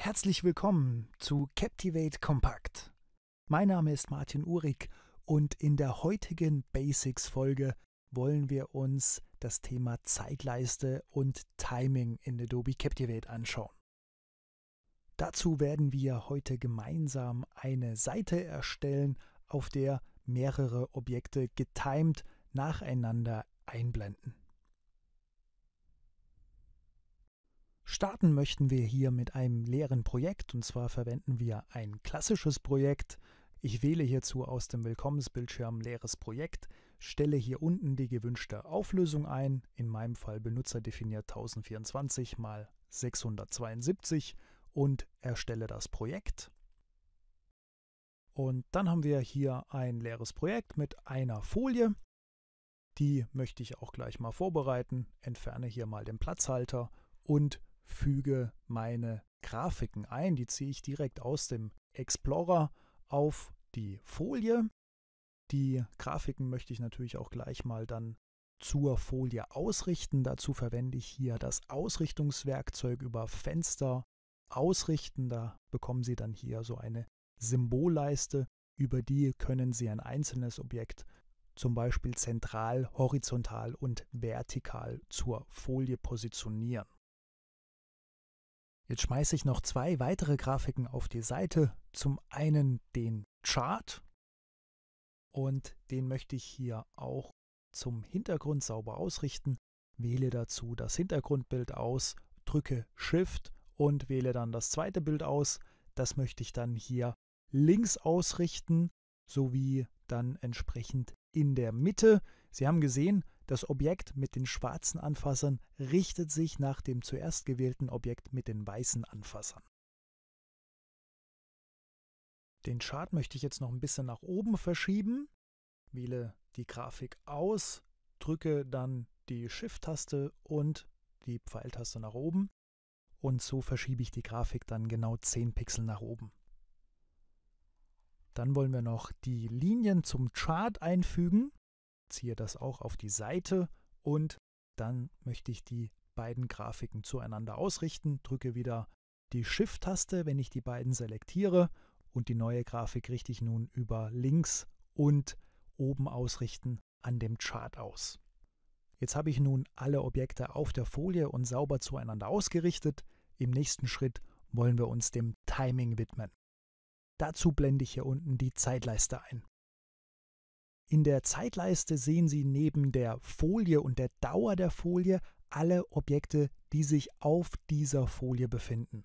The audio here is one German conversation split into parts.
Herzlich willkommen zu Captivate Compact. Mein Name ist Martin Uhrig und in der heutigen Basics-Folge wollen wir uns das Thema Zeitleiste und Timing in Adobe Captivate anschauen. Dazu werden wir heute gemeinsam eine Seite erstellen, auf der mehrere Objekte getimed nacheinander einblenden. Starten möchten wir hier mit einem leeren Projekt und zwar verwenden wir ein klassisches Projekt. Ich wähle hierzu aus dem Willkommensbildschirm leeres Projekt, stelle hier unten die gewünschte Auflösung ein, in meinem Fall benutzerdefiniert 1024 mal 672 und erstelle das Projekt. Und dann haben wir hier ein leeres Projekt mit einer Folie. Die möchte ich auch gleich mal vorbereiten, entferne hier mal den Platzhalter und füge meine Grafiken ein. Die ziehe ich direkt aus dem Explorer auf die Folie. Die Grafiken möchte ich natürlich auch gleich mal dann zur Folie ausrichten. Dazu verwende ich hier das Ausrichtungswerkzeug über Fenster ausrichten. Da bekommen Sie dann hier so eine Symbolleiste. Über die können Sie ein einzelnes Objekt zum Beispiel zentral, horizontal und vertikal zur Folie positionieren. Jetzt schmeiße ich noch zwei weitere Grafiken auf die Seite. Zum einen den Chart und den möchte ich hier auch zum Hintergrund sauber ausrichten. Wähle dazu das Hintergrundbild aus, drücke Shift und wähle dann das zweite Bild aus. Das möchte ich dann hier links ausrichten sowie dann entsprechend in der Mitte. Sie haben gesehen, das Objekt mit den schwarzen Anfassern richtet sich nach dem zuerst gewählten Objekt mit den weißen Anfassern. Den Chart möchte ich jetzt noch ein bisschen nach oben verschieben, wähle die Grafik aus, drücke dann die Shift-Taste und die Pfeiltaste nach oben und so verschiebe ich die Grafik dann genau 10 Pixel nach oben. Dann wollen wir noch die Linien zum Chart einfügen ziehe das auch auf die Seite und dann möchte ich die beiden Grafiken zueinander ausrichten, drücke wieder die Shift-Taste, wenn ich die beiden selektiere und die neue Grafik richte ich nun über links und oben ausrichten an dem Chart aus. Jetzt habe ich nun alle Objekte auf der Folie und sauber zueinander ausgerichtet. Im nächsten Schritt wollen wir uns dem Timing widmen. Dazu blende ich hier unten die Zeitleiste ein. In der Zeitleiste sehen Sie neben der Folie und der Dauer der Folie alle Objekte, die sich auf dieser Folie befinden.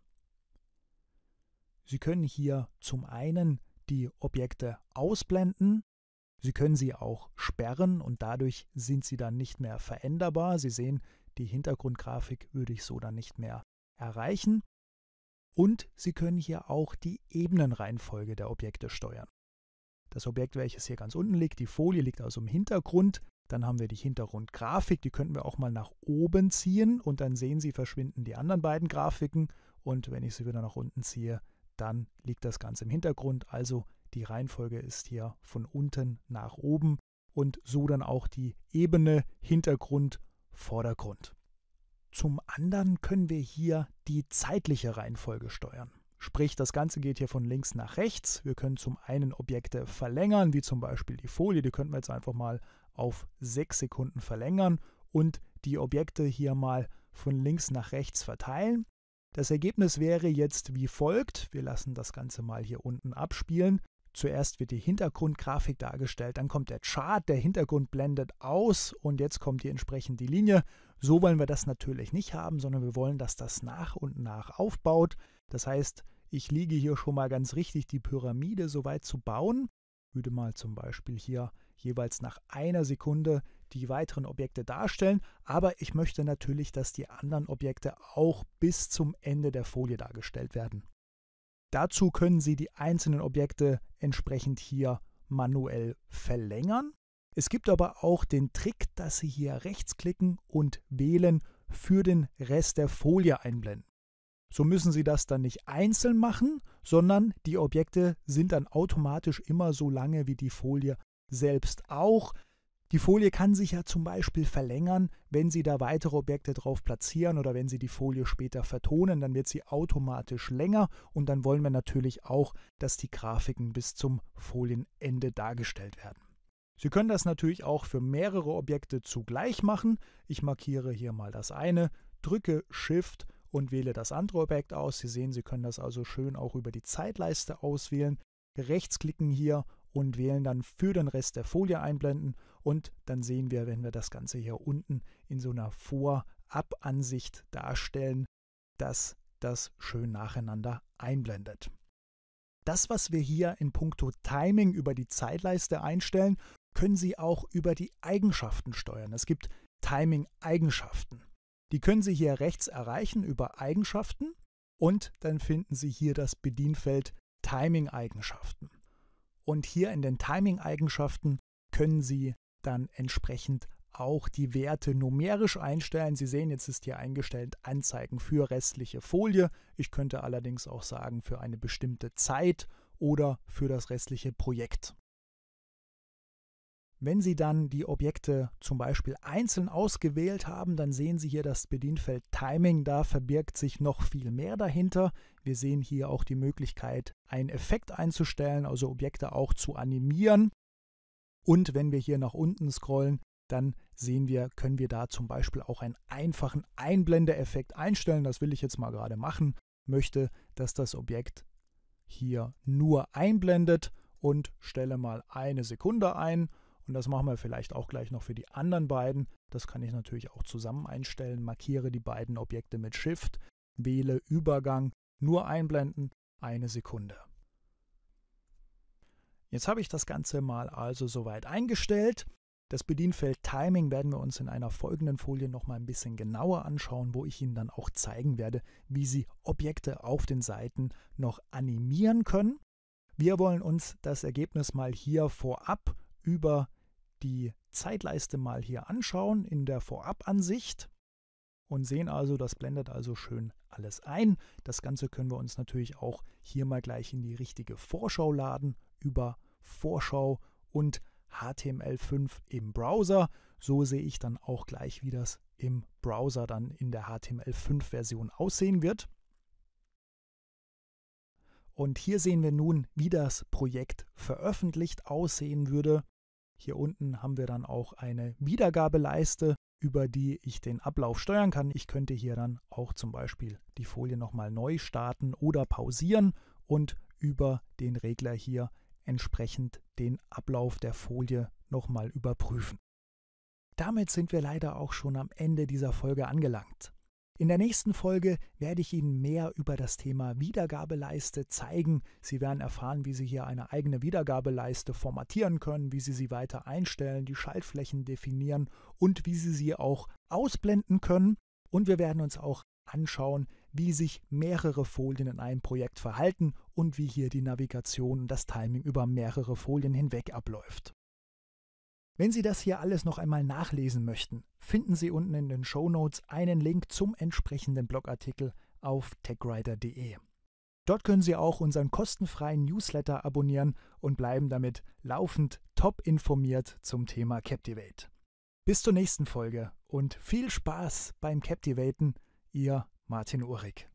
Sie können hier zum einen die Objekte ausblenden, Sie können sie auch sperren und dadurch sind sie dann nicht mehr veränderbar. Sie sehen, die Hintergrundgrafik würde ich so dann nicht mehr erreichen. Und Sie können hier auch die Ebenenreihenfolge der Objekte steuern das Objekt, welches hier ganz unten liegt. Die Folie liegt also im Hintergrund. Dann haben wir die Hintergrundgrafik, die könnten wir auch mal nach oben ziehen und dann sehen Sie, verschwinden die anderen beiden Grafiken. Und wenn ich sie wieder nach unten ziehe, dann liegt das Ganze im Hintergrund. Also die Reihenfolge ist hier von unten nach oben und so dann auch die Ebene Hintergrund Vordergrund. Zum anderen können wir hier die zeitliche Reihenfolge steuern. Sprich, das Ganze geht hier von links nach rechts. Wir können zum einen Objekte verlängern, wie zum Beispiel die Folie. Die könnten wir jetzt einfach mal auf 6 Sekunden verlängern und die Objekte hier mal von links nach rechts verteilen. Das Ergebnis wäre jetzt wie folgt. Wir lassen das Ganze mal hier unten abspielen. Zuerst wird die Hintergrundgrafik dargestellt, dann kommt der Chart, der Hintergrund blendet aus und jetzt kommt hier entsprechend die Linie. So wollen wir das natürlich nicht haben, sondern wir wollen, dass das nach und nach aufbaut. Das heißt, ich liege hier schon mal ganz richtig, die Pyramide so weit zu bauen, würde mal zum Beispiel hier jeweils nach einer Sekunde die weiteren Objekte darstellen, aber ich möchte natürlich, dass die anderen Objekte auch bis zum Ende der Folie dargestellt werden. Dazu können Sie die einzelnen Objekte entsprechend hier manuell verlängern. Es gibt aber auch den Trick, dass Sie hier rechtsklicken und wählen für den Rest der Folie einblenden. So müssen Sie das dann nicht einzeln machen, sondern die Objekte sind dann automatisch immer so lange wie die Folie selbst auch. Die Folie kann sich ja zum Beispiel verlängern, wenn Sie da weitere Objekte drauf platzieren oder wenn Sie die Folie später vertonen, dann wird sie automatisch länger und dann wollen wir natürlich auch, dass die Grafiken bis zum Folienende dargestellt werden. Sie können das natürlich auch für mehrere Objekte zugleich machen. Ich markiere hier mal das eine, drücke Shift und wähle das andere Objekt aus. Sie sehen, Sie können das also schön auch über die Zeitleiste auswählen. Rechtsklicken hier und wählen dann für den Rest der Folie einblenden und dann sehen wir, wenn wir das Ganze hier unten in so einer Vorab-Ansicht darstellen, dass das schön nacheinander einblendet. Das, was wir hier in puncto Timing über die Zeitleiste einstellen, können Sie auch über die Eigenschaften steuern. Es gibt Timing-Eigenschaften. Die können Sie hier rechts erreichen über Eigenschaften und dann finden Sie hier das Bedienfeld Timing-Eigenschaften. Und hier in den Timing-Eigenschaften können Sie dann entsprechend auch die Werte numerisch einstellen. Sie sehen, jetzt ist hier eingestellt Anzeigen für restliche Folie. Ich könnte allerdings auch sagen für eine bestimmte Zeit oder für das restliche Projekt. Wenn Sie dann die Objekte zum Beispiel einzeln ausgewählt haben, dann sehen Sie hier das Bedienfeld Timing. Da verbirgt sich noch viel mehr dahinter. Wir sehen hier auch die Möglichkeit, einen Effekt einzustellen, also Objekte auch zu animieren. Und wenn wir hier nach unten scrollen, dann sehen wir, können wir da zum Beispiel auch einen einfachen Einblendeeffekt einstellen. Das will ich jetzt mal gerade machen. Möchte, dass das Objekt hier nur einblendet und stelle mal eine Sekunde ein und das machen wir vielleicht auch gleich noch für die anderen beiden. Das kann ich natürlich auch zusammen einstellen. Markiere die beiden Objekte mit Shift, wähle Übergang, nur einblenden, eine Sekunde. Jetzt habe ich das Ganze mal also soweit eingestellt. Das Bedienfeld Timing werden wir uns in einer folgenden Folie noch mal ein bisschen genauer anschauen, wo ich Ihnen dann auch zeigen werde, wie Sie Objekte auf den Seiten noch animieren können. Wir wollen uns das Ergebnis mal hier vorab über die Zeitleiste mal hier anschauen in der Vorabansicht und sehen also, das blendet also schön alles ein. Das Ganze können wir uns natürlich auch hier mal gleich in die richtige Vorschau laden über Vorschau und HTML5 im Browser. So sehe ich dann auch gleich, wie das im Browser dann in der HTML5-Version aussehen wird. Und hier sehen wir nun, wie das Projekt veröffentlicht aussehen würde. Hier unten haben wir dann auch eine Wiedergabeleiste, über die ich den Ablauf steuern kann. Ich könnte hier dann auch zum Beispiel die Folie nochmal neu starten oder pausieren und über den Regler hier entsprechend den Ablauf der Folie nochmal überprüfen. Damit sind wir leider auch schon am Ende dieser Folge angelangt. In der nächsten Folge werde ich Ihnen mehr über das Thema Wiedergabeleiste zeigen. Sie werden erfahren, wie Sie hier eine eigene Wiedergabeleiste formatieren können, wie Sie sie weiter einstellen, die Schaltflächen definieren und wie Sie sie auch ausblenden können. Und wir werden uns auch anschauen, wie sich mehrere Folien in einem Projekt verhalten und wie hier die Navigation und das Timing über mehrere Folien hinweg abläuft. Wenn Sie das hier alles noch einmal nachlesen möchten, finden Sie unten in den Show Notes einen Link zum entsprechenden Blogartikel auf techwriter.de. Dort können Sie auch unseren kostenfreien Newsletter abonnieren und bleiben damit laufend top informiert zum Thema Captivate. Bis zur nächsten Folge und viel Spaß beim Captivaten, Ihr Martin Uhrig.